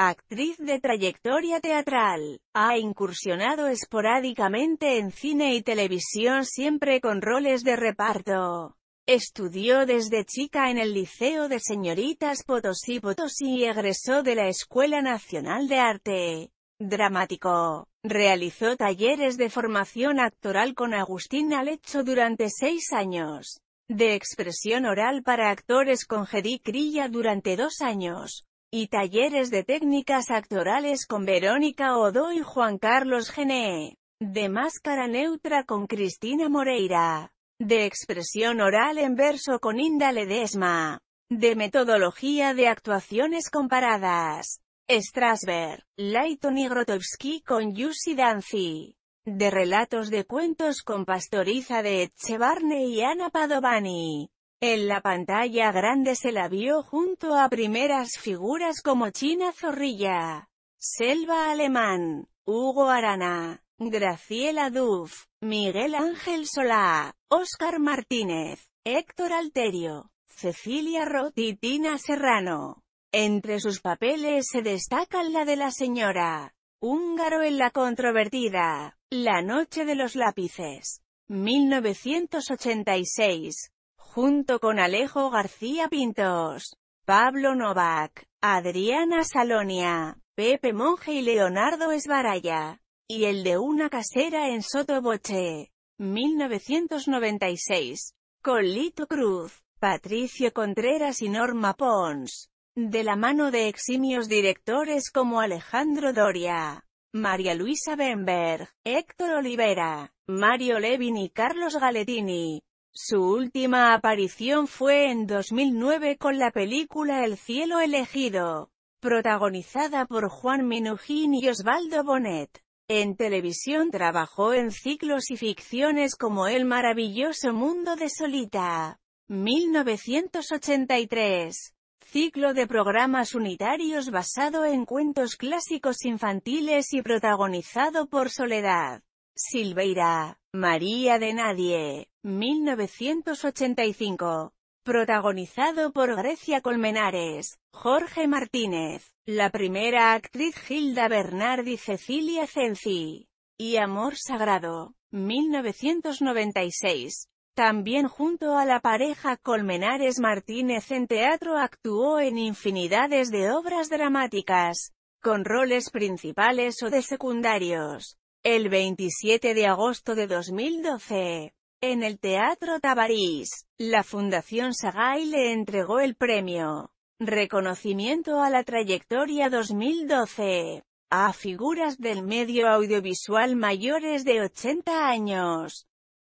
Actriz de trayectoria teatral, ha incursionado esporádicamente en cine y televisión siempre con roles de reparto. Estudió desde chica en el Liceo de Señoritas Potosí Potosí y egresó de la Escuela Nacional de Arte Dramático. Realizó talleres de formación actoral con Agustín Alecho durante seis años, de expresión oral para actores con Jedi Crilla durante dos años, y talleres de técnicas actorales con Verónica Odo y Juan Carlos Gené, de máscara neutra con Cristina Moreira, de expresión oral en verso con Inda Ledesma, de metodología de actuaciones comparadas, Strasberg, Leighton y Grotowski con Yussi Danzi, de relatos de cuentos con Pastoriza de Echevarne y Ana Padovani. En la pantalla grande se la vio junto a primeras figuras como China Zorrilla, Selva Alemán, Hugo Arana, Graciela Duff, Miguel Ángel Solá, Óscar Martínez, Héctor Alterio, Cecilia Roth y Tina Serrano. Entre sus papeles se destacan la de la señora Húngaro en la controvertida La Noche de los Lápices, 1986, junto con Alejo García Pintos, Pablo Novak, Adriana Salonia, Pepe Monge y Leonardo Esbaraya, y el de una casera en Sotoboche, 1996, con Lito Cruz, Patricio Contreras y Norma Pons, de la mano de eximios directores como Alejandro Doria, María Luisa Benberg, Héctor Olivera, Mario Levin y Carlos Galetini. Su última aparición fue en 2009 con la película El cielo elegido, protagonizada por Juan Minujín y Osvaldo Bonet. En televisión trabajó en ciclos y ficciones como El maravilloso mundo de Solita, 1983, ciclo de programas unitarios basado en cuentos clásicos infantiles y protagonizado por Soledad. Silveira, María de Nadie, 1985. Protagonizado por Grecia Colmenares, Jorge Martínez, la primera actriz Gilda Bernard y Cecilia Cenci. Y Amor Sagrado, 1996. También junto a la pareja Colmenares Martínez en teatro actuó en infinidades de obras dramáticas, con roles principales o de secundarios. El 27 de agosto de 2012, en el Teatro Tabarís, la Fundación Sagay le entregó el premio Reconocimiento a la Trayectoria 2012 a figuras del medio audiovisual mayores de 80 años.